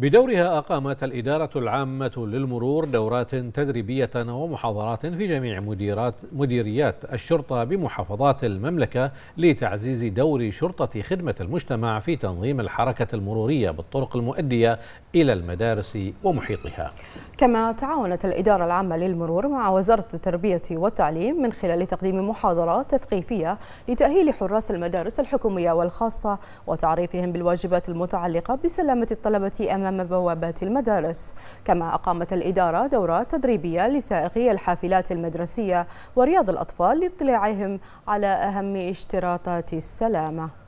بدورها أقامت الإدارة العامة للمرور دورات تدريبية ومحاضرات في جميع مديرات مديريات الشرطة بمحافظات المملكة لتعزيز دور شرطة خدمة المجتمع في تنظيم الحركة المرورية بالطرق المؤدية إلى المدارس ومحيطها كما تعاونت الإدارة العامة للمرور مع وزارة التربية والتعليم من خلال تقديم محاضرات تثقيفية لتأهيل حراس المدارس الحكومية والخاصة وتعريفهم بالواجبات المتعلقة بسلامة الطلبة أمام أمام بوابات المدارس كما أقامت الإدارة دورات تدريبية لسائقي الحافلات المدرسية ورياض الأطفال لاطلاعهم على أهم اشتراطات السلامة